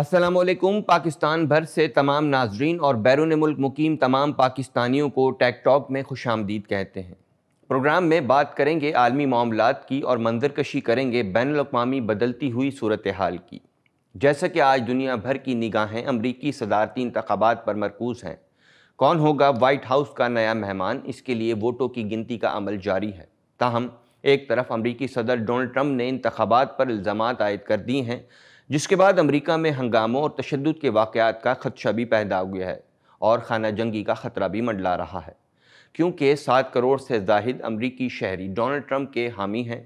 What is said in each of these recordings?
असलम पाकिस्तान भर से तमाम नाजरीन और बैरून मुल्क मुकीम तमाम पाकिस्तानियों को टैक टॉक में खुश आमदीद कहते हैं प्रोग्राम में बात करेंगे आलमी मामलात की और मंजरकशी करेंगे बैन अवी बदलती हुई सूरत हाल की जैसा कि आज दुनिया भर की निगाहें अमरीकी सदारती इंतबात पर मरकूज़ हैं कौन होगा वाइट हाउस का नया मेहमान इसके लिए वोटों की गिनती का अमल जारी है ताहम एक तरफ अमरीकी सदर डोनल्ड ट्रंप ने इंतबात पर इल्ज़ाम आयद कर दिए हैं जिसके बाद अमरीका में हंगामों और तशद के वाक़ात का खदशा भी पैदा हो गया है और खाना जंगी का ख़तरा भी मंडला रहा है क्योंकि सात करोड़ से जाहिद अमरीकी शहरी डोनल्ड ट्रंप के हामी हैं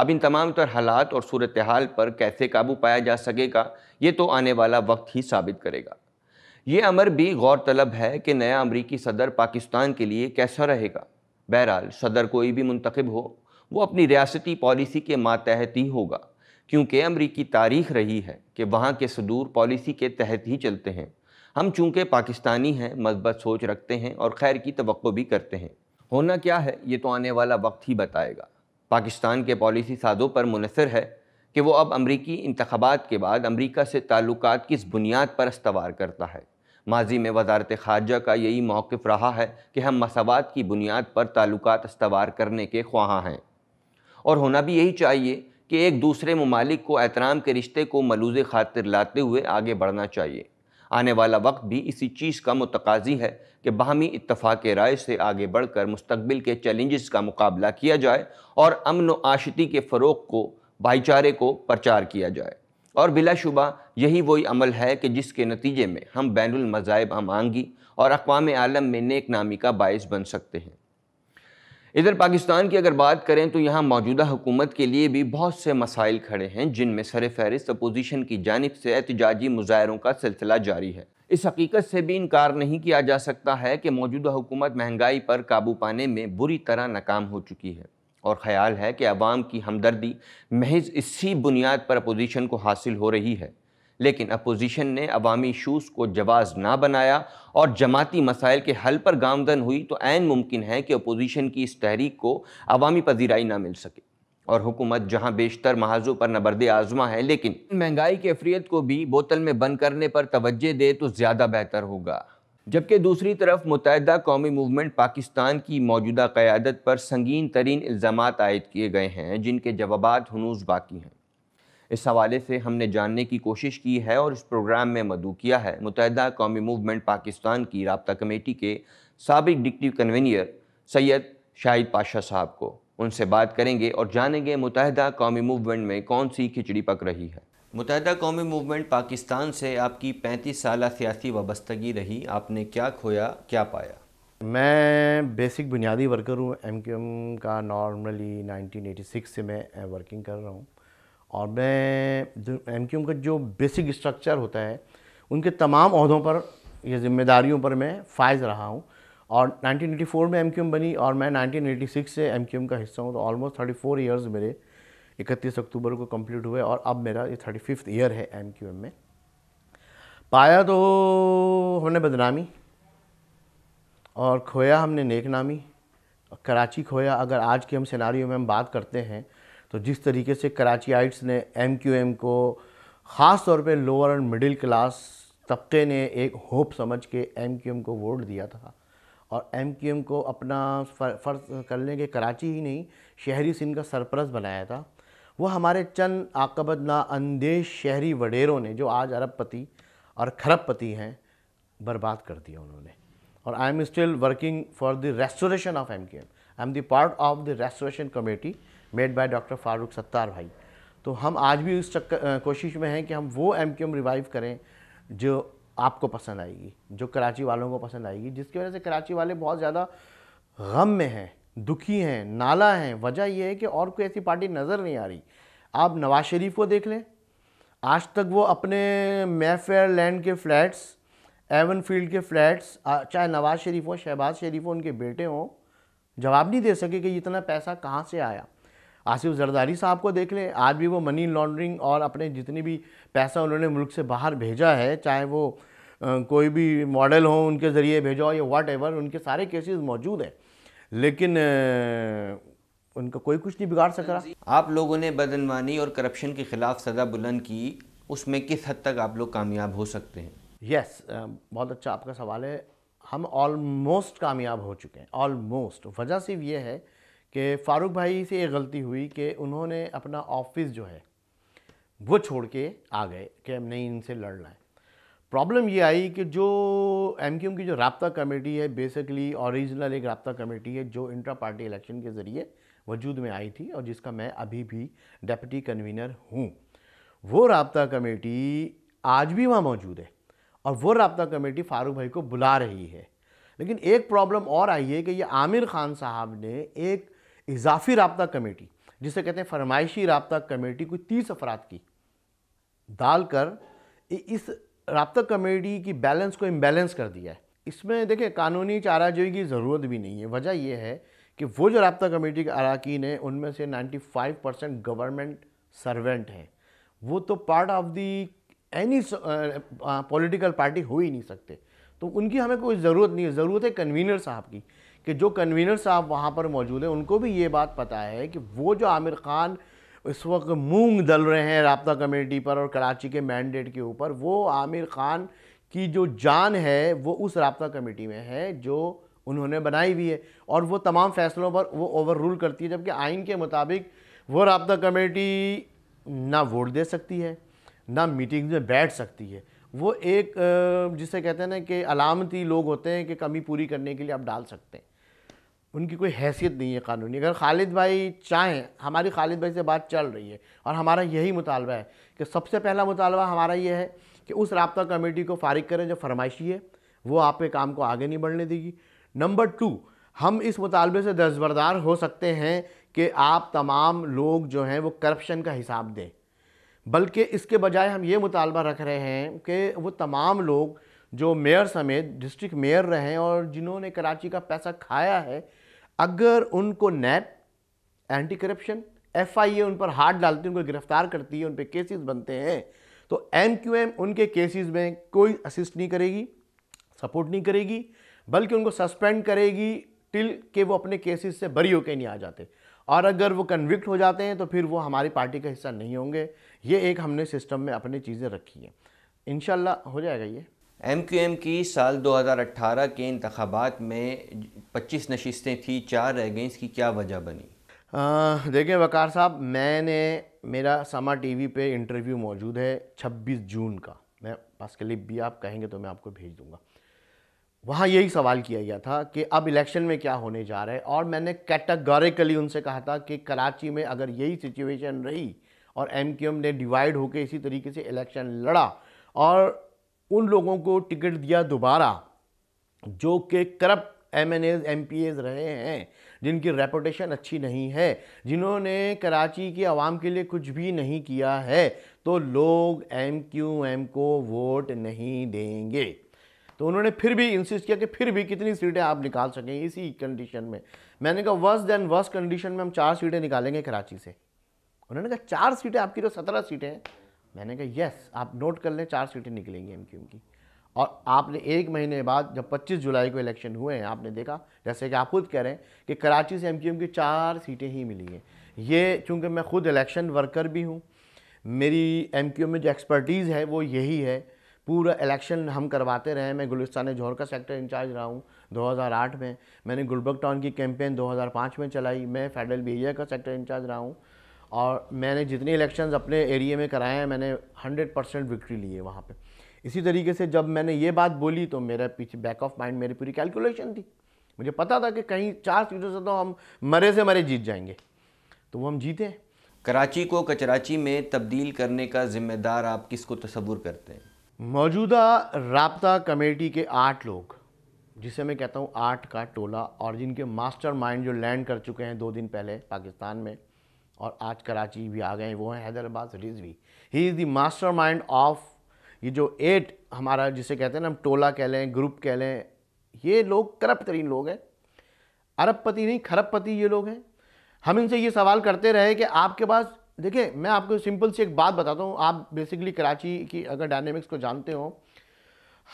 अब इन तमाम तर हालात और सूरत हाल पर कैसे काबू पाया जा सकेगा ये तो आने वाला वक्त ही साबित करेगा ये अमर भी गौरतलब है कि नया अमरीकी सदर पाकिस्तान के लिए कैसा रहेगा बहरहाल सदर कोई भी मुंतखब हो वो अपनी रियासती पॉलिसी के मातहत ही होगा क्योंकि अमरीकी तारीख रही है कि वहाँ के सदूर पॉलिसी के तहत ही चलते हैं हम चूँकि पाकिस्तानी हैं मजबत सोच रखते हैं और खैर की तो भी करते हैं होना क्या है ये तो आने वाला वक्त ही बताएगा पाकिस्तान के पॉलिसी साजों पर मुनसर है कि वो अब अमरीकी इंतबात के बाद अमरीका से ताल्लुक किस बुनियाद पर इस्तवार करता है माजी में वजारत खारजा का यही मौक़ रहा है कि हम मसावत की बुनियाद पर ताल्लुक इस्तवार करने के ख्वाह हैं और होना भी यही चाहिए कि एक दूसरे ममालिक को एहतराम के रिश्ते को मलूज खातिर लाते हुए आगे बढ़ना चाहिए आने वाला वक्त भी इसी चीज़ का मतकाजी है कि बाहमी इतफा के राय से आगे बढ़कर मुस्तबिल के चैलेंजेस का मुकाबला किया जाए और अमन व आशती के फ़रोग को भाईचारे को प्रचार किया जाए और बिलाशुबा यही वही अमल है कि जिसके नतीजे में हम बैन मज़ाहब आंगी और अकवा आलम में नेक नामी का बायस बन सकते हैं इधर पाकिस्तान की अगर बात करें तो यहाँ मौजूदा हुकूमत के लिए भी बहुत से मसाइल खड़े हैं जिनमें सर फहरिस्त अपोजिशन की जानब से एहतजाजी मुजाहरों का सिलसिला जारी है इस हकीकत से भी इनकार नहीं किया जा सकता है कि मौजूदा हुकूमत महंगाई पर काबू पाने में बुरी तरह नाकाम हो चुकी है और ख्याल है कि आवाम की हमदर्दी महज इसी बुनियाद पर अपोजिशन को हासिल हो रही है लेकिन अपोजिशन ने अवामी इशूज़ को जवाज़ ना बनाया और जमाती मसाइल के हल पर गामजन हुई तो ऐन मुमकिन है कि अपोजिशन की इस तहरीक को अवामी पजीराई ना मिल सके और हुकूमत जहाँ बेशतर महाजों पर नबरद आजमा है लेकिन महंगाई की अफरीत को भी बोतल में बंद करने पर तोज्जह दे तो ज़्यादा बेहतर होगा जबकि दूसरी तरफ मुतहदा कौमी मूवमेंट पाकिस्तान की मौजूदा क़्यादत पर संगीन तरीन इल्ज़ाम आयद किए गए हैं जिनके जवाब हनूज बाकी हैं इस हवाले से हमने जानने की कोशिश की है और इस प्रोग्राम में मद़ु किया है मुतहदा कौमी मूवमेंट पाकिस्तान की रबता कमेटी के सबक डिप्टी कन्वीनियर सैयद शाहिद पाशा साहब को उनसे बात करेंगे और जानेंगे मुतहदा कौमी मूवमेंट में कौन सी खिचड़ी पक रही है मुतहदा कौमी मूवमेंट पाकिस्तान से आपकी पैंतीस साल सियासी वाबस्तगी रही आपने क्या खोया क्या पाया मैं बेसिक बुनियादी वर्कर हूँ एम क्यू एम का नॉर्मली 1986 से मैं वर्किंग कर रहा हूँ और मैं एम का जो बेसिक स्ट्रक्चर होता है उनके तमाम अहदों पर यह जिम्मेदारियों पर मैं फायज रहा हूँ और 1984 में एम बनी और मैं 1986 से एम का हिस्सा हूँ तो ऑलमोस्ट 34 इयर्स मेरे 31 अक्टूबर को कंप्लीट हुए और अब मेरा ये थर्टी फिफ्थ ईयर है एम क्यू एम में पाया तो हमने बदनामी और खोया हमने नामी कराची खोया अगर आज के हम सिनारियों में हम बात करते हैं तो जिस तरीके से कराची आइट्स ने एम क्यू एम को ख़ास तौर पे लोअर एंड मिडिल क्लास तबके ने एक होप समझ के एम क्यू एम को वोट दिया था और एम क्यू एम को अपना फ़र्ज कर लें कि कराची ही नहीं शहरी सिंध का सरप्रस बनाया था वो हमारे चंद आकबत ना अंदेश शहरी वडेरों ने जो आज अरबपति और खरबपति हैं बर्बाद कर दिया उन्होंने और I am still working for the restoration of M Q M I am the part of the restoration committee made by doctor Farooq Sattar bhai तो हम आज भी उस चक्कर कोशिश में हैं कि हम वो एम रिवाइव करें जो आपको पसंद आएगी जो कराची वालों को पसंद आएगी जिसकी वजह से कराची वाले बहुत ज़्यादा गम में हैं दुखी हैं नाला हैं वजह यह है कि और कोई ऐसी पार्टी नज़र नहीं आ रही आप नवाज़ शरीफ को देख लें आज तक वो अपने मेफेयर लैंड के फ्लैट्स एवन फील्ड के फ्लैट्स चाहे नवाज़ शरीफ हो शहबाज शरीफ हो उनके बेटे हों जवाब नहीं दे सके कि इतना पैसा कहाँ से आया आसिफ जरदारी साहब को देख लें आज भी वो मनी लॉन्ड्रिंग और अपने जितनी भी पैसा उन्होंने मुल्क से बाहर भेजा है चाहे वो कोई भी मॉडल हो उनके ज़रिए भेजा हो या वाट एवर उनके सारे केसेस मौजूद हैं लेकिन उनका कोई कुछ नहीं बिगाड़ सक रहा आप लोगों ने बदनवानी और करप्शन के ख़िलाफ़ सदा बुलंद की उसमें किस हद तक आप लोग कामयाब हो सकते हैं यस yes, बहुत अच्छा आपका सवाल है हम ऑलमोस्ट कामयाब हो चुके हैं ऑलमोस्ट वजह सिर्फ ये है कि फ़ारूक भाई से ये गलती हुई कि उन्होंने अपना ऑफिस जो है वो छोड़ के आ गए कि हम नहीं इनसे लड़ना है प्रॉब्लम ये आई कि जो एम क्यू की जो रबता कमेटी है बेसिकली ओरिजिनल एक रबता कमेटी है जो इंट्रा पार्टी इलेक्शन के ज़रिए वजूद में आई थी और जिसका मैं अभी भी डेप्टी कन्वीनर हूँ वो रबता कमेटी आज भी वहाँ मौजूद है और वो रबता कमेटी फारूक भाई को बुला रही है लेकिन एक प्रॉब्लम और आई है कि ये आमिर खान साहब ने एक इजाफी रबता कमेटी जिसे कहते हैं फरमाइशी रबता कमेटी कोई तीस अफराद की डालकर इस रबता कमेटी की बैलेंस को इम्बेलेंस कर दिया है इसमें देखें कानूनी चाराजोई की ज़रूरत भी नहीं है वजह यह है कि वो जो रबता कमेटी के अरकान हैं उनमें से 95 परसेंट गवर्नमेंट सर्वेंट हैं वो तो part of the any political party हो ही नहीं सकते तो उनकी हमें कोई ज़रूरत नहीं है ज़रूरत है कन्वीनर साहब की कि जो कन्वीनर साहब वहाँ पर मौजूद हैं उनको भी ये बात पता है कि वो जो आमिर खान इस वक्त मूंग दल रहे हैं रबता कमेटी पर और कराची के मैंडेट के ऊपर वो आमिर खान की जो जान है वो उस रबता कमेटी में है जो उन्होंने बनाई हुई है और वो तमाम फैसलों पर वो ओवर रूल करती है जबकि आइन के मुताबिक वो रबता कमेटी ना वोट दे सकती है ना मीटिंग में बैठ सकती है वो एक जिसे कहते हैं ना कि अलामती लोग होते हैं कि कमी पूरी करने के लिए आप डाल सकते हैं उनकी कोई हैसियत नहीं है कानूनी अगर खालिद भाई चाहें हमारी खालिद भाई से बात चल रही है और हमारा यही मुतालबा है कि सबसे पहला मुतालबा हमारा ये है कि उस रबता कमेटी को फारिग करें जो फरमाइशी है वो आप पे काम को आगे नहीं बढ़ने देगी नंबर टू हम इस मुतालबे से दस्बरदार हो सकते हैं कि आप तमाम लोग जो हैं वो करप्शन का हिसाब दें बल्कि इसके बजाय हम ये मुतालबा रख रहे हैं कि वो तमाम लोग जो मेयर समेत डिस्ट्रिक्ट मेयर रहे हैं और जिन्होंने कराची का पैसा खाया है अगर उनको NAB anti corruption F I A उन पर हाथ डालती है उनको गिरफ्तार करती है उन पर केसेस बनते हैं तो एम क्यू एम उनके केसेस में कोई असिस्ट नहीं करेगी सपोर्ट नहीं करेगी बल्कि उनको सस्पेंड करेगी टिल के वो अपने केसेस से बरी होकर नहीं आ जाते और अगर वो कन्विक्ट हो जाते हैं तो फिर वो हमारी पार्टी का हिस्सा नहीं होंगे ये एक हमने सिस्टम में अपनी चीज़ें रखी हैं इन हो जाएगा ये एम क्यू एम की साल 2018 के इंतबात में 25 नशस्तें थी चार रह गई इसकी क्या वजह बनी देखिए देखें वकार साहब मैंने मेरा सामा टीवी पे इंटरव्यू मौजूद है 26 जून का मैं पास के लिए भी आप कहेंगे तो मैं आपको भेज दूंगा वहाँ यही सवाल किया गया था कि अब इलेक्शन में क्या होने जा रहा है और मैंने कैटागोरिकली उनसे कहा था कि कराची में अगर यही सिचुएशन रही और एम ने डिवाइड होकर इसी तरीके से इलेक्शन लड़ा और उन लोगों को टिकट दिया दोबारा जो कि corrupt M N As M P As रहे हैं जिनकी रेपोटेशन अच्छी नहीं है जिन्होंने कराची के आवाम के लिए कुछ भी नहीं किया है तो लोग एम क्यू एम को वोट नहीं देंगे तो उन्होंने फिर भी इंसिस्ट किया कि फिर भी कितनी सीटें आप निकाल सकें इसी कंडीशन में मैंने कहा वर्स्ट दैन वर्स्ट कंडीशन में हम चार सीटें निकालेंगे कराची से उन्होंने कहा चार सीटें आपकी तो सत्रह सीटें हैं मैंने कहा यस आप नोट कर लें चार सीटें निकलेंगी एम की और आपने एक महीने बाद जब 25 जुलाई को इलेक्शन हुए हैं आपने देखा जैसे कि आप खुद कह रहे हैं कि कराची से एम की चार सीटें ही मिली हैं ये चूँकि मैं खुद इलेक्शन वर्कर भी हूँ मेरी एम में जो एक्सपर्टीज़ है वो यही है पूरा इलेक्शन हम करवाते रहे मैं गुलिस्तान जौहर का सेक्टर इंचार्ज रहा हूँ 2008 में मैंने गुलबर्ग टाउन की कैंपेन 2005 में चलाई मैं फेडरल बिहेयर का सेक्टर इंचार्ज रहा हूँ और मैंने जितने इलेक्शंस अपने एरिया में कराए हैं मैंने 100 परसेंट विक्ट्री ली है वहाँ पे इसी तरीके से जब मैंने ये बात बोली तो मेरा पीछे बैक ऑफ माइंड मेरी पूरी कैलकुलेशन थी मुझे पता था कि कहीं चार सीटों से तो हम मरे से मरे जीत जाएंगे तो वो हम जीते हैं कराची को कचराची में तब्दील करने का जिम्मेदार आप किसको तस्वूर करते हैं मौजूदा रबता कमेटी के आठ लोग जिसे मैं कहता हूँ आठ का टोला और जिनके मास्टर माइंड जो लैंड कर चुके हैं दो दिन पहले पाकिस्तान में और आज कराची भी आ गए वो हैं हैदराबाद रिजवी ही is the mastermind of ये जो एट हमारा जिसे कहते हैं ना हम टोला कह लें ग्रुप कह लें ये लोग करप तरीन लोग हैं अरबपति नहीं खरबपति ये लोग हैं हम इनसे ये सवाल करते रहे कि आपके पास देखिए मैं आपको सिंपल सी एक बात बताता हूँ आप बेसिकली कराची की अगर डायनेमिक्स को जानते हो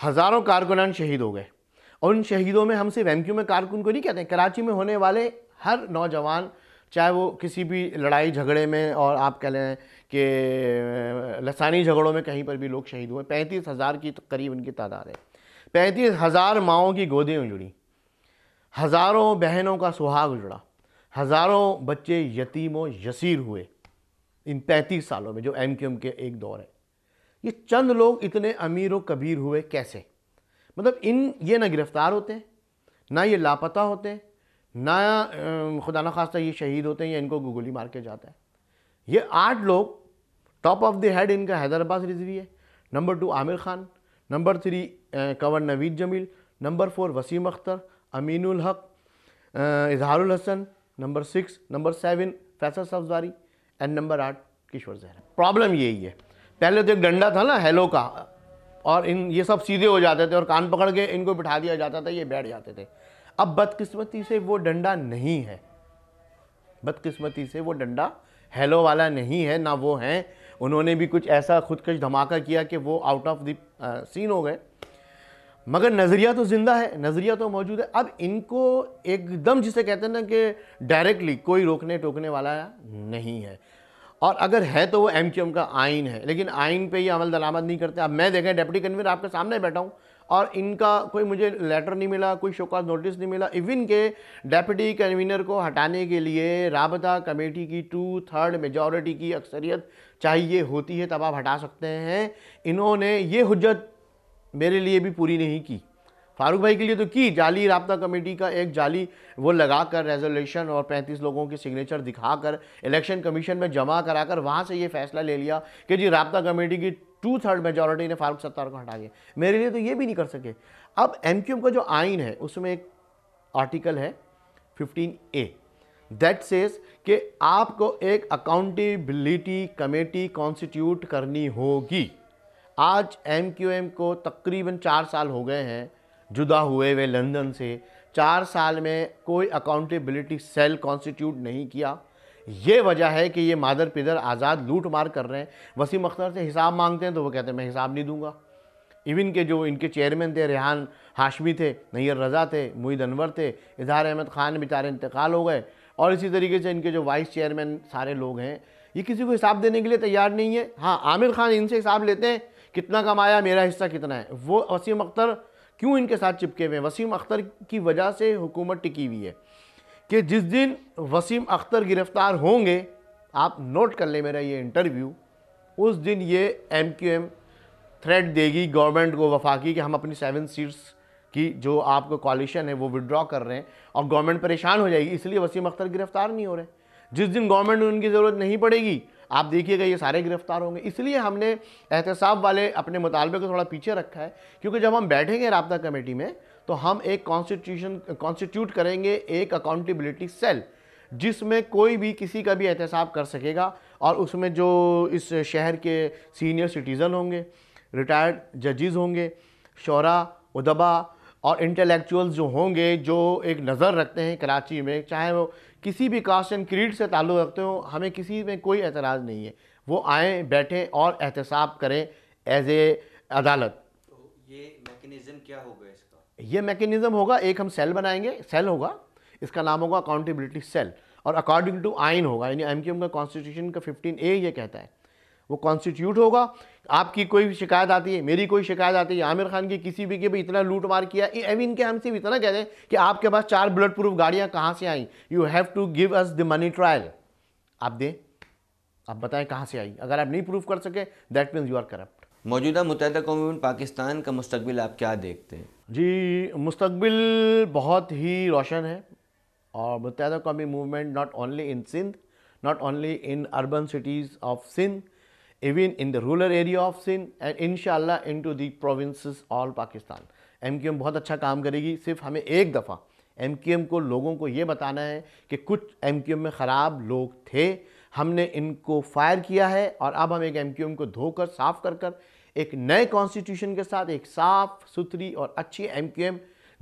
हज़ारों कारकुनान शहीद हो गए और उन शहीदों में हम सिर्फ एम में कारकुन को नहीं कहते हैं कराची में होने वाले हर नौजवान चाहे वो किसी भी लड़ाई झगड़े में और आप कह लें कि लसानी झगड़ों में कहीं पर भी लोग शहीद हुए पैंतीस हज़ार की तो करीब इनकी तादाद है पैंतीस हज़ार माओं की गोदें उजड़ी हज़ारों बहनों का सुहाग उजड़ा हज़ारों बच्चे यतीम व यसीर हुए इन पैंतीस सालों में जो एम क्यू एम के एक दौर है ये चंद लोग इतने अमीर व कबीर हुए कैसे मतलब इन ये ना गिरफ़्तार होते ना ये लापता होते ना खुदा न खास्ता ये शहीद होते हैं या इनको गोली मार के जाता है ये आठ लोग टॉप ऑफ द हेड इनका हैदराबाद रिजवी है number two Aamir Khan number three Kanwar Naveed Jameel number four Wasim Akhtar Aminul Haq Izharul Hasan number six number seven Faisal Safzari and number आठ किशोर जहरा प्रॉब्लम यही है पहले तो एक डंडा था ना हेलो का और इन ये सब सीधे हो जाते थे और कान पकड़ के इनको बिठा दिया जाता था ये बैठ जाते थे अब बदकिस्मती से वो डंडा नहीं है बदकिस्मती से वो डंडा हेलो वाला नहीं है ना वो हैं उन्होंने भी कुछ ऐसा खुदकश धमाका किया कि वो आउट ऑफ द सीन हो गए मगर नज़रिया तो ज़िंदा है नज़रिया तो मौजूद है अब इनको एकदम जिसे कहते हैं ना कि डायरेक्टली कोई रोकने टोकने वाला नहीं है और अगर है तो वो एम का आइन है लेकिन आइन पे ये अमल दरामद नहीं करते अब मैं देखें डेप्टी कन्वीनर आपके सामने बैठा हूँ और इनका कोई मुझे लेटर नहीं मिला कोई शोकाज नोटिस नहीं मिला इवन के डेप्यूटी कन्वीनर को हटाने के लिए राबता कमेटी की टू थर्ड मेजॉरिटी की अक्सरियत चाहिए होती है तब आप हटा सकते हैं इन्होंने ये हजत मेरे लिए भी पूरी नहीं की फारूक भाई के लिए तो की जाली रबता कमेटी का एक जाली वो लगाकर रेजोल्यूशन और 35 लोगों के सिग्नेचर दिखाकर इलेक्शन कमीशन में जमा कराकर वहाँ से ये फैसला ले लिया कि जी रबता कमेटी की टू थर्ड मेजोरिटी ने फारूक सत्तार को हटा दिया मेरे लिए तो ये भी नहीं कर सके अब एम का जो आइन है उसमें एक आर्टिकल है फिफ्टीन ए दैट सेज कि आपको एक अकाउंटेबिलिटी कमेटी कॉन्स्टिट्यूट करनी होगी आज एम को तकरीबन चार साल हो गए हैं जुदा हुए वे लंदन से चार साल में कोई अकाउंटेबिलिटी सेल कॉन्स्टिट्यूट नहीं किया ये वजह है कि ये मादर पिदर आज़ाद लूट मार कर रहे हैं वसीम अख्तर से हिसाब मांगते हैं तो वो कहते हैं मैं हिसाब नहीं दूंगा इवन के जो इनके चेयरमैन थे रेहान हाशमी थे नैयर रज़ा थे मुईद अनवर थे इजहार अहमद ख़ान बेचारे इंतकाल हो गए और इसी तरीके से इनके जो वाइस चेयरमैन सारे लोग हैं ये किसी को हिसाब देने के लिए तैयार नहीं है हाँ आमिर खान इनसे हिसाब लेते हैं कितना कमाया मेरा हिस्सा कितना है वो वसीम अख्तर क्यों इनके साथ चिपके हुए हैं वसीम अख्तर की वजह से हुकूमत टिकी हुई है कि जिस दिन वसीम अख्तर गिरफ़्तार होंगे आप नोट कर लें मेरा ये इंटरव्यू उस दिन ये एम क्यू एम थ्रेट देगी गवर्नमेंट को वफाकी कि हम अपनी सेवन सीट्स की जो आपको कॉलिशन है वो विड्रॉ कर रहे हैं और गवर्नमेंट परेशान हो जाएगी इसलिए वसीम अख्तर गिरफ़्तार नहीं हो रहे जिस दिन गवर्नमेंट उनकी ज़रूरत नहीं पड़ेगी आप देखिएगा ये सारे गिरफ्तार होंगे इसलिए हमने एहतसाब वाले अपने मुतालबे को थोड़ा पीछे रखा है क्योंकि जब हम बैठेंगे रबता कमेटी में तो हम एक कॉन्स्टिट्यूशन कॉन्स्टिट्यूट करेंगे एक अकाउंटेबिलिटी सेल जिसमें कोई भी किसी का भी एहतसाब कर सकेगा और उसमें जो इस शहर के सीनियर सिटीज़न होंगे रिटायर्ड जजेज होंगे शरा उदबा और इंटेलेक्चुअल्स जो होंगे जो एक नज़र रखते हैं कराची में चाहे वो किसी भी कास्ट एंड क्रीड से ताल्लुक़ रखते हो हमें किसी में कोई एतराज़ नहीं है वो आएँ बैठें और एहतसाब करें एज ए अदालत तो ये मैकेनिज़्म क्या होगा इसका ये मैकेनिज़्म होगा एक हम सेल बनाएंगे सेल होगा इसका नाम होगा अकाउंटेबिलिटी सेल और अकॉर्डिंग टू आइन होगा यानी एम का कॉन्स्टिट्यूशन का फिफ्टीन ए ये कहता है वो कॉन्स्टिट्यूट होगा आपकी कोई शिकायत आती है मेरी कोई शिकायत आती है आमिर खान की किसी भी के भी इतना लूट मार किया आई मीन के हम सिर्फ इतना कह दें कि आपके पास चार बुलेट प्रूफ गाड़ियाँ कहाँ से आई you have to give us the money trial आप दें आप बताएं कहाँ से आई अगर आप नहीं प्रूफ कर सके that means you are corrupt मौजूदा मुतहद कौमी पाकिस्तान का मुस्तबिल आप क्या देखते हैं जी मुस्तबिल बहुत ही रोशन है और Muttahida Qaumi movement not only in Sindh not only in urban cities of Sindh even in the rural area of sin and inshallah into the provinces all Pakistan. MQM बहुत अच्छा काम करेगी सिर्फ हमें एक दफ़ा एम को लोगों को ये बताना है कि कुछ एम में ख़राब लोग थे हमने इनको फायर किया है और अब हम एक एम को धोकर साफ़ कर कर एक नए कॉन्स्टिट्यूशन के साथ एक साफ़ सुथरी और अच्छी एम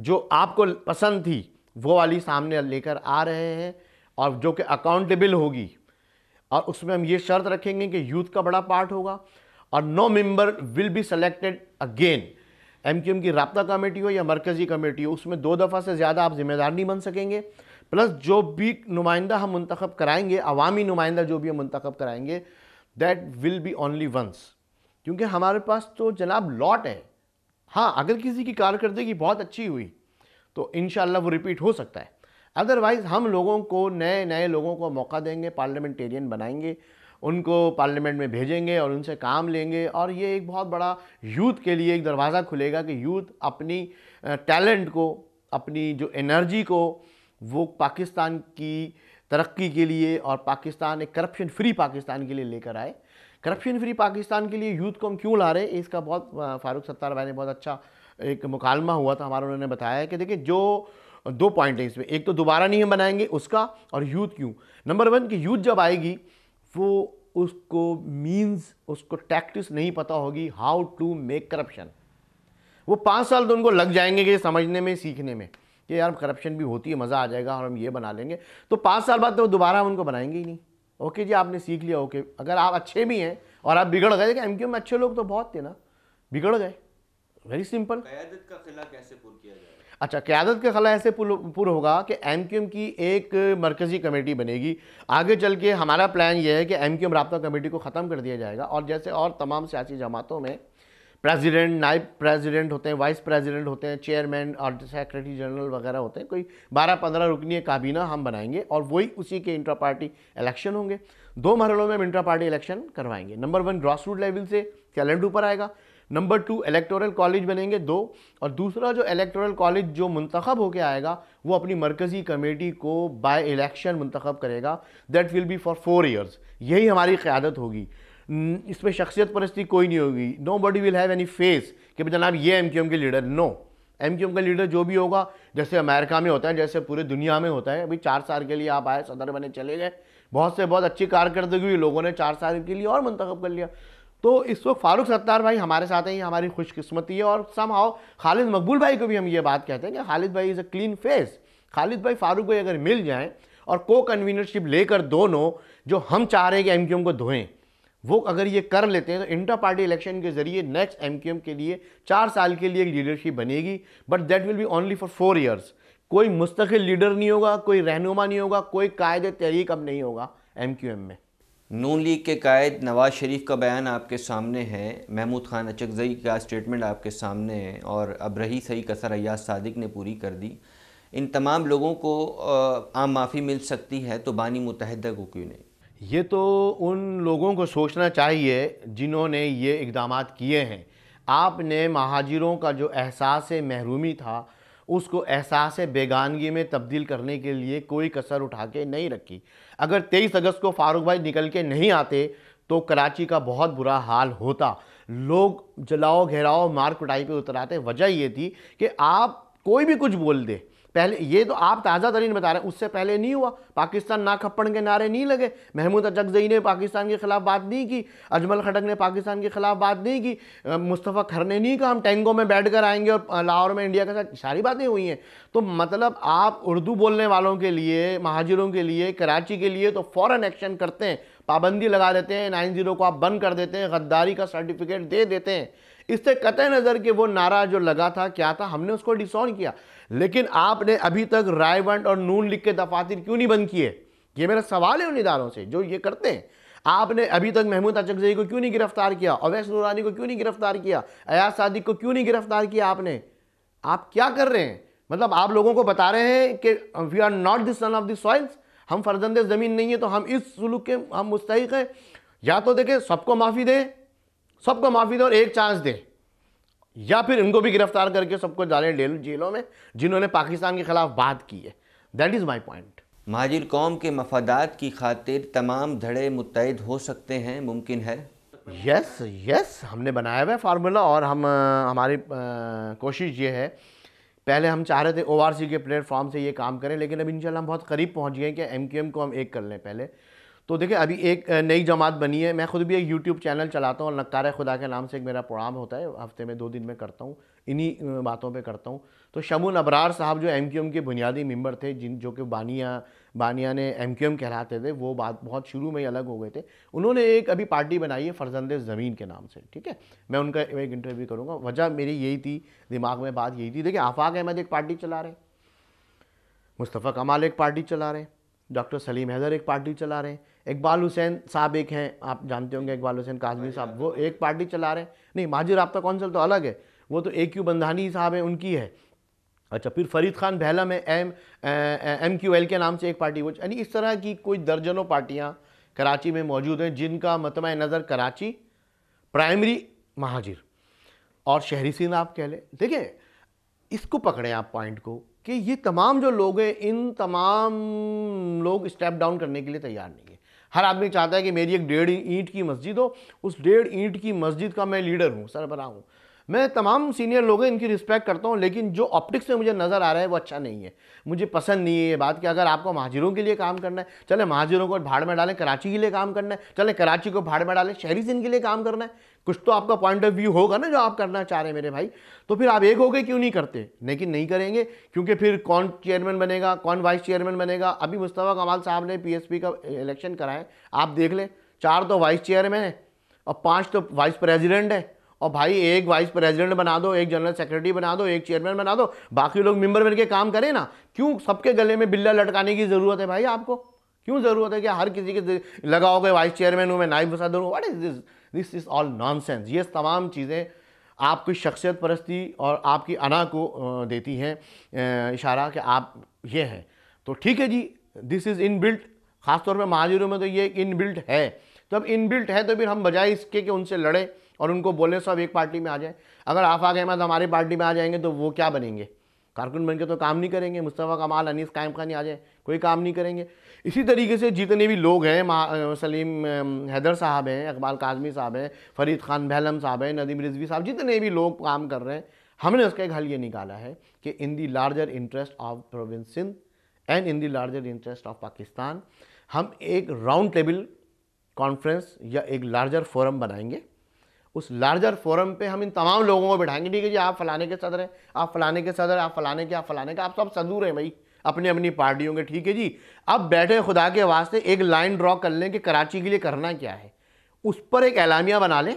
जो आपको पसंद थी वो वाली सामने लेकर आ रहे हैं और जो कि अकाउंटेबल होगी और उसमें हम ये शर्त रखेंगे कि यूथ का बड़ा पार्ट होगा और नौ member will be selected again M की रबता कमेटी हो या मरकज़ी कमेटी हो उसमें दो दफ़ा से ज़्यादा आप जिम्मेदार नहीं बन सकेंगे प्लस जो भी नुमाइंदा हम मंतखब कराएंगे अवामी नुमाइंदा जो भी हम मंतखब कराएंगे that will be only once क्योंकि हमारे पास तो जनाब लॉट है हाँ अगर किसी की कारकर्दगी बहुत अच्छी हुई तो इन वो रिपीट हो सकता है अदरवाइज़ हम लोगों को नए नए लोगों को मौका देंगे पार्लियामेंटेरियन बनाएंगे उनको पार्लियामेंट में भेजेंगे और उनसे काम लेंगे और ये एक बहुत बड़ा यूथ के लिए एक दरवाज़ा खुलेगा कि यूथ अपनी टैलेंट को अपनी जो एनर्जी को वो पाकिस्तान की तरक्की के लिए और पाकिस्तान एक करप्शन फ्री पाकिस्तान के लिए लेकर आए करप्शन फ्री पाकिस्तान के लिए यूथ को हम क्यों ला रहे हैं इसका बहुत फारूक सत्तार भाई ने बहुत अच्छा एक मुकालमा हुआ था हमारा उन्होंने बताया कि देखिए जो दो पॉइंट है इसमें एक तो दोबारा नियम बनाएंगे उसका और यूथ क्यों नंबर वन कि यूथ जब आएगी वो उसको मीन्स उसको टैक्टिस नहीं पता होगी हाउ टू मेक करप्शन वो पाँच साल तो उनको लग जाएंगे कि समझने में सीखने में कि यार करप्शन भी होती है मज़ा आ जाएगा और हम ये बना लेंगे तो पाँच साल बाद तो वो दोबारा उनको बनाएंगे ही नहीं ओके जी आपने सीख लिया ओके अगर आप अच्छे भी हैं और आप बिगड़ गए एम में अच्छे लोग तो बहुत थे ना बिगड़ गए वेरी सिंपल का कैसे पूर किया जाए अच्छा क्यादत के खला ऐसे पुर होगा कि एम क्यू एम की एक मरकज़ी कमेटी बनेगी आगे चल के हमारा प्लान ये है कि एम क्यू एम रबता कमेटी को ख़त्म कर दिया जाएगा और जैसे और तमाम सियासी जमातों में प्रेसिडेंट नायब प्रेसिडेंट होते हैं वाइस प्रेसिडेंट होते हैं चेयरमैन और सेक्रेटरी जनरल वगैरह होते हैं कोई बारह पंद्रह रुकनीय काबीना हम बनाएंगे और वही उसी के इंट्रा पार्टी इलेक्शन होंगे दो मरलों में हम इंट्रा पार्टी इलेक्शन करवाएंगे number one grass root level से कैलेंडर ऊपर आएगा नंबर टू इलेक्टोरल कॉलेज बनेंगे दो और दूसरा जो इलेक्टोरल कॉलेज जो मंतखब होकर आएगा वो अपनी मरकज़ी कमेटी को बाय इलेक्शन मंतखब करेगा that will be for four years यही हमारी क़्यादत होगी इसमें शख्सियत परस्ती कोई नहीं होगी nobody will have any face कि भाई जनाब ये एम क्यू एम के leader no M Q M का लीडर जो भी होगा जैसे अमेरिका में होता है जैसे पूरे दुनिया में होता है अभी चार साल के लिए आप आए सदर बने चले गए बहुत से बहुत अच्छी कारकर्दगी हुई लोगों ने चार साल के लिए और मंतखब कर लिया तो इस वक्त फारूक सत्तार भाई हमारे साथ हैं ये हमारी खुशकस्मती है और सम हाउ खालिद मकबूल भाई को भी हम ये बात कहते हैं कि खालिद भाई is a clean face Khalid भाई फारूक भाई अगर मिल जाएँ और को कन्वीनरशिप लेकर दोनों जो हम चाह रहे हैं कि एम को धोएं वो अगर ये कर लेते हैं तो इंटर पार्टी इलेक्शन के जरिए नेक्स्ट एम के लिए चार साल के लिए एक लीडरशिप बनेगी but that will be only for four years कोई मुस्तकिल लीडर नहीं होगा कोई रहनुमा नहीं होगा कोई कायद तहरीक अब नहीं होगा एम में नून लीग के कायद नवाज़ शरीफ का बयान आपके सामने है महमूद खान अचकजई का स्टेटमेंट आपके सामने है और अब रही सही कसर अयाज सादिक ने पूरी कर दी इन तमाम लोगों को आम माफ़ी मिल सकती है तो बानी मुतहदा को क्यों नहीं ये तो उन लोगों को सोचना चाहिए जिन्होंने ये इकदाम किए हैं आपने महाजिरों का जो एहसास महरूमी था उसको एहसास बेगानगी में तब्दील करने के लिए कोई कसर उठा के नहीं रखी अगर तेईस अगस्त को फारूक भाई निकल के नहीं आते तो कराची का बहुत बुरा हाल होता लोग जलाओ घेराओ मार कुटाई पे उतर आते वजह ये थी कि आप कोई भी कुछ बोल दे पहले ये तो आप ताज़ा तरीन बता रहे हैं उससे पहले नहीं हुआ पाकिस्तान ना खप्पड़ के नारे नहीं लगे महमूद अजगजई ने पाकिस्तान के खिलाफ बात नहीं की अजमल खटक ने पाकिस्तान के खिलाफ बात नहीं की मुस्तफ़ा खर ने नहीं कहा हम टैंकों में बैठ कर आएंगे और लाहौर में इंडिया के साथ सारी बातें हुई हैं तो मतलब आप उर्दू बोलने वालों के लिए महाजरों के लिए कराची के लिए तो फ़ौर एक्शन करते हैं पाबंदी लगा देते हैं नाइन ज़ीरो को आप बंद कर देते हैं गद्दारी का सर्टिफिकेट दे देते हैं इससे कतः नज़र कि वो नारा जो लगा था क्या था हमने उसको डिसऑन किया लेकिन आपने अभी तक रायवंड और नून लिख के दफातर क्यों नहीं बंद किए ये मेरा सवाल है उन इदारों से जो ये करते हैं आपने अभी तक महमूद अचकजई को क्यों नहीं गिरफ्तार किया अवैस नूरानी को क्यों नहीं गिरफ्तार किया अयाज सादिक को क्यों नहीं गिरफ्तार किया आपने आप क्या कर रहे हैं मतलब आप लोगों को बता रहे हैं कि we are not the son of the soils हम फर्जंद ज़मीन नहीं है तो हम इस सुलूक के हम मुस्तक हैं या तो देखें सबको माफ़ी दें सबको माफ़ी दें और एक चांस दें या फिर इनको भी गिरफ्तार करके सबको डालें जेलों में जिन्होंने पाकिस्तान के खिलाफ बात की है दैट इज़ माई पॉइंट महाजिर कौम के मफादात की खातिर तमाम धड़े मुतहद हो सकते हैं मुमकिन है यस यस हमने बनाया हुआ है फार्मूला और हम हमारी कोशिश ये है पहले हम चाह रहे थे सी के प्लेटफॉर्म से ये काम करें लेकिन अब इंशाल्लाह हम बहुत करीब पहुंच गए कि एम को हम एक कर लें पहले तो देखिए अभी एक नई जमात बनी है मैं खुद भी एक यूट्यूब चैनल चलाता हूँ और नक्कार खुदा के नाम से एक मेरा प्रोग्राम होता है हफ्ते में दो दिन में करता हूँ इन्हीं बातों पे करता हूँ तो शमुन अबरार साहब जो एम के बुनियादी मेंबर थे जिन जो कि बानिया बानिया ने एम कहलाते थे वो बात बहुत शुरू में ही अलग हो गए थे उन्होंने एक अभी पार्टी बनाई है फर्जंद ज़मीन के नाम से ठीक है मैं उनका एक इंटरव्यू करूँगा वजह मेरी यही थी दिमाग में बात यही थी देखिए आफाक अहमद एक पार्टी चला रहे मुस्तफ़ा कमाल एक पार्टी चला रहे डॉक्टर सलीम हैदर एक पार्टी चला रहे हैं इकबाल हुसैन साहब एक हैं आप जानते होंगे इकबाल हुसैन काजमी साहब वो एक पार्टी चला रहे हैं नहीं माजी रबता कौंसिल तो अलग है वो तो ए क्यू बंधानी साहब हैं उनकी है अच्छा फिर फरीद खान बहलम है एम एम क्यू एल के नाम से एक पार्टी वो यानी इस तरह की कोई दर्जनों पार्टियाँ कराची में मौजूद हैं जिनका मतम नज़र कराची प्राइमरी महाजिर और शहरी सिंध आप कह लें देखें इसको पकड़ें आप पॉइंट को कि ये तमाम जो लोग हैं इन तमाम लोग स्टेप डाउन करने के लिए तैयार नहीं हर आदमी चाहता है कि मेरी एक डेढ़ ईंट की मस्जिद हो उस डेढ़ ईंट की मस्जिद का मैं लीडर हूँ सरबराह हूँ मैं तमाम सीनियर लोग हैं इनकी रिस्पेक्ट करता हूँ लेकिन जो ऑप्टिक्स में मुझे नज़र आ रहा है वो अच्छा नहीं है मुझे पसंद नहीं है ये बात कि अगर आपको महाजिरों के लिए काम करना है चले महाजिरों को भाड़ में डालें कराची के लिए काम करना है चले कराची को भाड़ में डालें शहरी सिंध के लिए काम करना है कुछ तो आपका पॉइंट ऑफ व्यू होगा ना जो आप करना चाह रहे हैं मेरे भाई तो फिर आप एक हो गए क्यों नहीं करते लेकिन नहीं करेंगे क्योंकि फिर कौन चेयरमैन बनेगा कौन वाइस चेयरमैन बनेगा अभी मुस्तफ़ा कमाल साहब ने पी का इलेक्शन कराया आप देख लें चार तो वाइस चेयरमैन है और पाँच तो वाइस प्रेजिडेंट है और भाई एक वाइस प्रेसिडेंट बना दो एक जनरल सेक्रेटरी बना दो एक चेयरमैन बना दो बाकी लोग मेंबर बन के काम करें ना क्यों सबके गले में बिल्ला लटकाने की ज़रूरत है भाई आपको क्यों ज़रूरत है कि हर किसी के लगाओगे वाइस चेयरमैन हूँ मैं नाइफ बसा हूँ what is this this is all sense ये तमाम चीज़ें आपकी शख्सियत परस्ती और आपकी अना को देती हैं इशारा कि आप ये हैं तो ठीक है जी दिस इज़ इन बिल्ट ख़ासतौर पर महाजिरों में तो ये इन बिल्ट है तो अब इन बिल्ट है तो फिर हम बजाय इसके कि उनसे लड़ें और उनको बोलें सब एक पार्टी में आ जाएं अगर गए अहमद हमारी पार्टी में आ जाएंगे तो वो क्या बनेंगे कारकुन बन के तो काम नहीं करेंगे मुस्तफ़ा कमाल अनीस कायम खानी आ जाए कोई काम नहीं करेंगे इसी तरीके से जितने भी लोग हैं सलीम हैदर साहब हैं अकबाल काजमी साहब हैं फरीद खान बहलम साहब हैं नदीम रिजवी साहब जितने भी लोग काम कर रहे हैं हमने उसका एक हल ये निकाला है कि in the larger interest of province Sindh and in the larger interest of Pakistan हम एक राउंड टेबल कॉन्फ्रेंस या एक लार्जर फोरम बनाएंगे उस लार्जर फोरम पे हम इन तमाम लोगों को बैठाएंगे ठीक है जी आप फलाने के सदर हैं आप फलाने के सदर आप फलाने के आप फलाने के आप सब सदूर हैं भाई अपनी अपनी पार्टियों के ठीक है जी अब बैठे खुदा के वास्ते एक लाइन ड्रॉ कर लें कि कराची के लिए करना क्या है उस पर एक एलामिया बना लें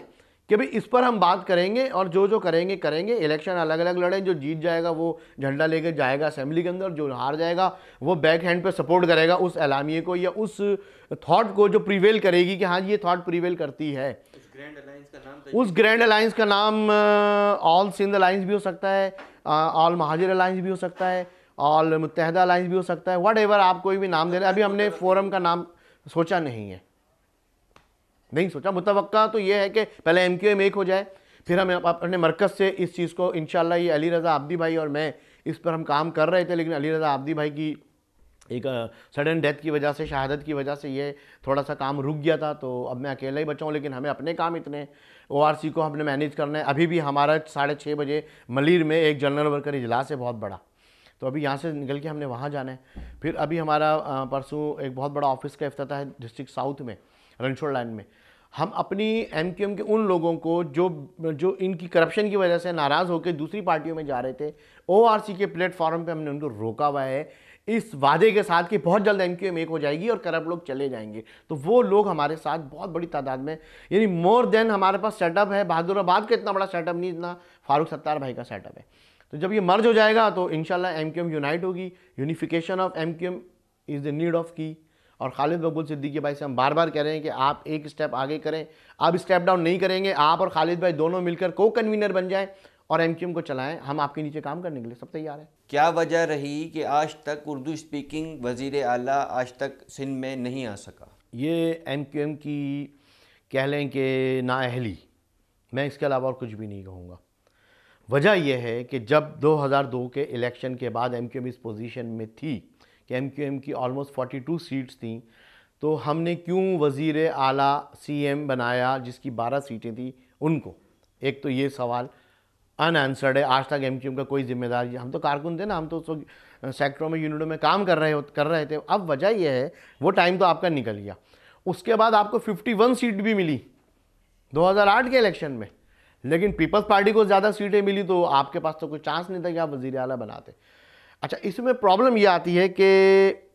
कि भाई इस पर हम बात करेंगे और जो जो करेंगे करेंगे इलेक्शन अलग अलग लड़ें जो जीत जाएगा वो झंडा लेके जाएगा असेंबली के अंदर जो हार जाएगा वो बैक हैंड पर सपोर्ट करेगा उस एलामिए को या उस थॉट को जो प्रिवेल करेगी कि हाँ ये थाट प्रिवेल करती है उस ग्रैंड अलायंस का नाम ऑल सिंध अलायंस भी हो सकता है ऑल महाजिर अलायंस भी हो सकता है ऑल मुतहदा अलायंस भी हो सकता है वट एवर आप कोई भी नाम दे रहे अभी हमने फोरम का नाम सोचा नहीं है नहीं सोचा मुतव तो ये है कि पहले एम क्यू एम एक हो जाए फिर हम अपने मरकज़ से इस चीज़ को इन ये अली रज़ा आब्दी भाई और मैं इस पर हम काम कर रहे थे लेकिन अली रज़ा आब्दी भाई की एक सडन डेथ की वजह से शहादत की वजह से ये थोड़ा सा काम रुक गया था तो अब मैं अकेला ही बचाऊँ लेकिन हमें अपने काम इतने ओ को हमने मैनेज करना है अभी भी हमारा साढ़े छः बजे मलिर में एक जनरल वर्कर इजलास है बहुत बड़ा तो अभी यहाँ से निकल के हमने वहाँ जाना है फिर अभी हमारा परसों एक बहुत बड़ा ऑफिस का अफ्ताह है डिस्ट्रिक्ट साउथ में रनछोड़ लाइन में हम अपनी एम क्यू एम के उन लोगों को जो जो इनकी करप्शन की वजह से नाराज़ होकर दूसरी पार्टियों में जा रहे थे ओ आर सी के प्लेटफॉर्म पर हमने उनको रोका हुआ है इस वादे के साथ कि बहुत जल्द एम क्यू एम एक हो जाएगी और करप लोग चले जाएंगे तो वो लोग हमारे साथ बहुत बड़ी तादाद में यानी मोर देन हमारे पास सेटअप है बहादुराबाद का इतना बड़ा सेटअप नहीं इतना फारूक सत्तार भाई का सेटअप है तो जब ये मर्ज हो जाएगा तो इन शाला यूनाइट होगी unification of M is the need of की और खालिद बबुल सिद्दीकी भाई से हम बार बार कह रहे हैं कि आप एक स्टेप आगे करें आप स्टेप डाउन नहीं करेंगे आप और खालिद भाई दोनों मिलकर को कन्वीनर बन जाएं और एम को चलाएं हम आपके नीचे काम करने के लिए सब तैयार हैं क्या वजह रही कि आज तक उर्दू स्पीकिंग वजीर अला आज तक सिंध में नहीं आ सका ये एम की कह लें कि नाअहली मैं इसके अलावा और कुछ भी नहीं कहूँगा वजह यह है कि जब 2002 के इलेक्शन के बाद एम इस पोजीशन में थी कि एम की ऑलमोस्ट 42 सीट्स थी तो हमने क्यों वज़ी अला सी एम बनाया जिसकी 12 सीटें थी उनको एक तो ये सवाल अनआंसर्ड है आज तक एम का कोई जिम्मेदारी हम तो कारकुन थे ना हम तो उस सेक्टरों में यूनिटों में काम कर रहे हो कर रहे थे अब वजह यह है वो टाइम तो आपका निकल गया उसके बाद आपको 51 सीट भी मिली 2008 के इलेक्शन में लेकिन पीपल्स पार्टी को ज़्यादा सीटें मिली तो आपके पास तो कोई चांस नहीं था कि आप वज़ी अला बनाते अच्छा इसमें प्रॉब्लम ये आती है कि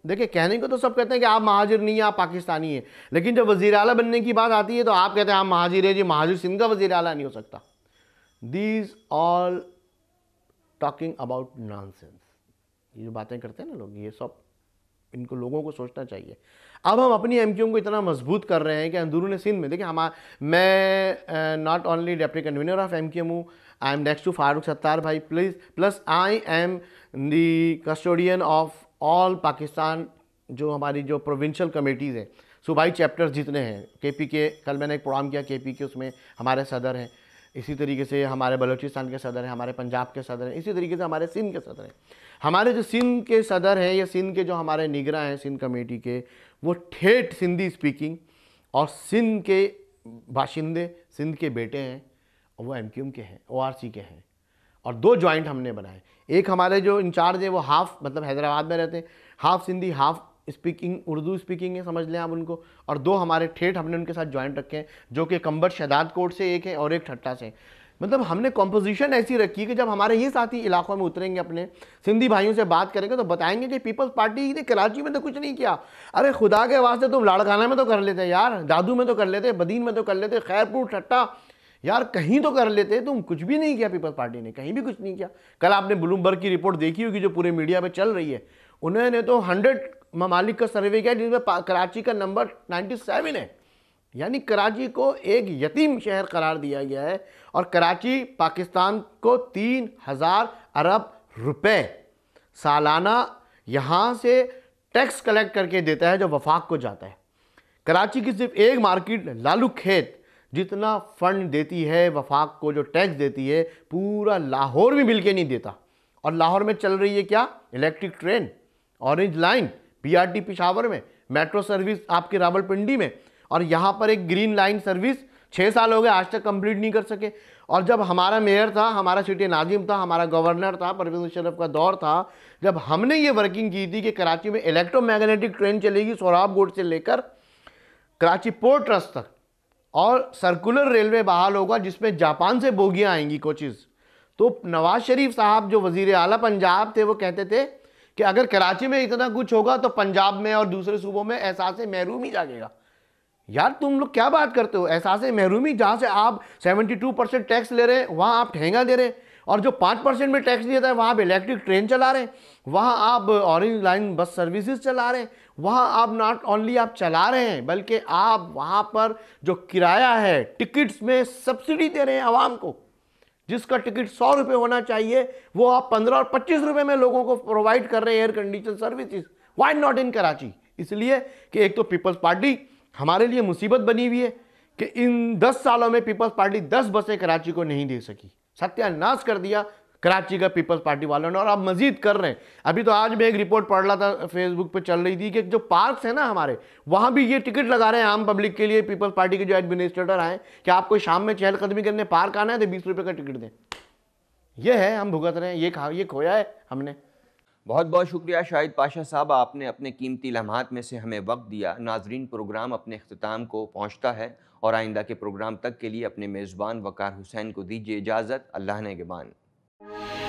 देखिए कहने को तो सब कहते हैं कि आप महाजिर नहीं हैं आप पाकिस्तानी हैं लेकिन जब वजी अला बनने की बात आती है तो आप कहते हैं आप हाँ, महाजिर है जी महाजिर सिंध का वज़ी अला नहीं हो सकता these all talking about nonsense ये जो बातें करते हैं ना लोग ये सब इनको लोगों को सोचना चाहिए अब हम अपनी एम को इतना मजबूत कर रहे हैं कि अंदरून सिंध में देखिए हमारा मैं not only deputy convener of M Q हूँ I am next to Farooq Sattar भाई please plus I am the custodian of all Pakistan जो हमारी जो प्रोविंशल कमेटीज़ हैं सूबाई चैप्टर्स जितने हैं के पी के कल मैंने एक प्रोग्राम किया के पी के उसमें हमारे सदर हैं इसी तरीके से हमारे बलूचिस्तान के सदर हैं हमारे पंजाब के सदर हैं इसी तरीके से हमारे सिंध के सदर हैं हमारे जो सिंध के सदर हैं या सिंध के जो हमारे निगरा हैं सिंध कमेटी के वो ठेठ सिंधी स्पीकिंग और सिंध के बाशिंदे सिंध के बेटे हैं और वो एम के हैं ओ के हैं और दो जॉइंट हमने बनाए एक हमारे जो इंचार्ज हैं वो हाफ मतलब हैदराबाद में रहते हैं half Sindhi half speaking Urdu speaking है समझ लें आप उनको और दो हमारे ठेठ हमने उनके साथ ज्वाइंट रखे हैं जो कि कंबर शदाद कोट से एक है और एक ठट्टा से मतलब हमने कॉम्पोजिशन ऐसी रखी है कि जब हमारे ही साथी इलाकों में उतरेंगे अपने सिंधी भाइयों से बात करेंगे तो बताएंगे कि पीपल्स पार्टी ने कराची में तो कुछ नहीं किया अरे खुदा के वास्ते तुम लाड़काना में तो कर लेते यार दादू में तो कर लेते बदीन में तो कर लेते खैरपुर ठट्टा यार कहीं तो कर लेते तुम कुछ भी नहीं किया पीपल्स पार्टी ने कहीं भी कुछ नहीं किया कल आपने ब्लूमबर्ग की रिपोर्ट देखी होगी जो पूरे मीडिया पर चल रही है उन्होंने तो हंड्रेड ममालिक का सर्वे किया जिसमें कराची का नंबर 97 है यानी कराची को एक यतीम शहर करार दिया गया है और कराची पाकिस्तान को तीन हज़ार अरब रुपए सालाना यहाँ से टैक्स कलेक्ट करके देता है जो वफाक को जाता है कराची की सिर्फ एक मार्केट लालू खेत जितना फंड देती है वफाक को जो टैक्स देती है पूरा लाहौर भी मिलके नहीं देता और लाहौर में चल रही है क्या electric train orange line PRT Peshawar में मेट्रो सर्विस आपके रावलपिंडी में और यहाँ पर एक ग्रीन लाइन सर्विस छः साल हो गए आज तक कंप्लीट नहीं कर सके और जब हमारा मेयर था हमारा सिटी नाजिम था हमारा गवर्नर था परवेज मुशरफ का दौर था जब हमने ये वर्किंग की थी कि कराची में इलेक्ट्रोमैग्नेटिक ट्रेन चलेगी सोराब गोड से लेकर कराची पोर्ट ट्रस्ट तक और सर्कुलर रेलवे बहाल होगा जिसमें जापान से बोगियाँ आएंगी कोचिज़ तो नवाज शरीफ साहब जो वज़ी अली पंजाब थे वो कहते थे कि अगर कराची में इतना कुछ होगा तो पंजाब में और दूसरे सूबों में एहसास महरूम ही जागेगा यार तुम लोग क्या बात करते हो एहसास महरूमी जहाँ से आप 72 परसेंट टैक्स ले रहे हैं वहाँ आप ठेंगा दे रहे हैं और जो पाँच परसेंट में टैक्स दिया था वहाँ आप इलेक्ट्रिक ट्रेन चला रहे हैं वहाँ आप ऑरेंज लाइन बस सर्विसेज चला रहे हैं वहाँ आप नॉट ओनली आप चला रहे हैं बल्कि आप वहाँ पर जो किराया है टिकट्स में सब्सिडी दे रहे हैं आवाम को जिसका टिकट सौ रुपये होना चाहिए वो आप पंद्रह और पच्चीस रुपये में लोगों को प्रोवाइड कर रहे हैं air condition services why not in Karachi इसलिए कि एक तो पीपल्स पार्टी हमारे लिए मुसीबत बनी हुई है कि इन दस सालों में पीपल्स पार्टी दस बसें कराची को नहीं दे सकी सत्यानाश कर दिया कराची का पीपल्स पार्टी वालों ने और आप मजीद कर रहे हैं अभी तो आज मैं एक रिपोर्ट पढ़ रहा था फेसबुक पर चल रही थी कि जो पार्क है ना हमारे वहाँ भी ये टिकट लगा रहे हैं आम पब्लिक के लिए पीपल्स पार्टी के जो एडमिनिस्ट्रेटर आए कि आपको शाम में चहलकदमी करने पार्क आना है तो बीस रुपये का टिकट दें ये है हम भुगत रहे हैं ये खा ये खोया है हमने बहुत बहुत शुक्रिया शाहिद पाशा साहब आपने अपने कीमती लम्हात में से हमें वक्त दिया नाजरीन प्रोग्राम अपने अख्ताम को पहुँचता है और आइंदा के प्रोग्राम तक के लिए अपने मेज़बान वक़ार हुसैन को दीजिए इजाज़त अल्लाह ने गबान you